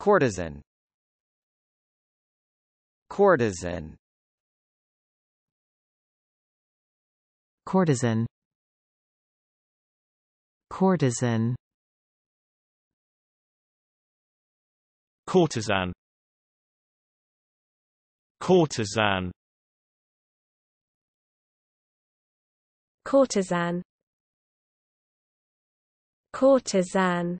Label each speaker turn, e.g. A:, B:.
A: Courtesan Courtesan Courtesan Courtesan Courtesan Courtesan Courtesan Courtesan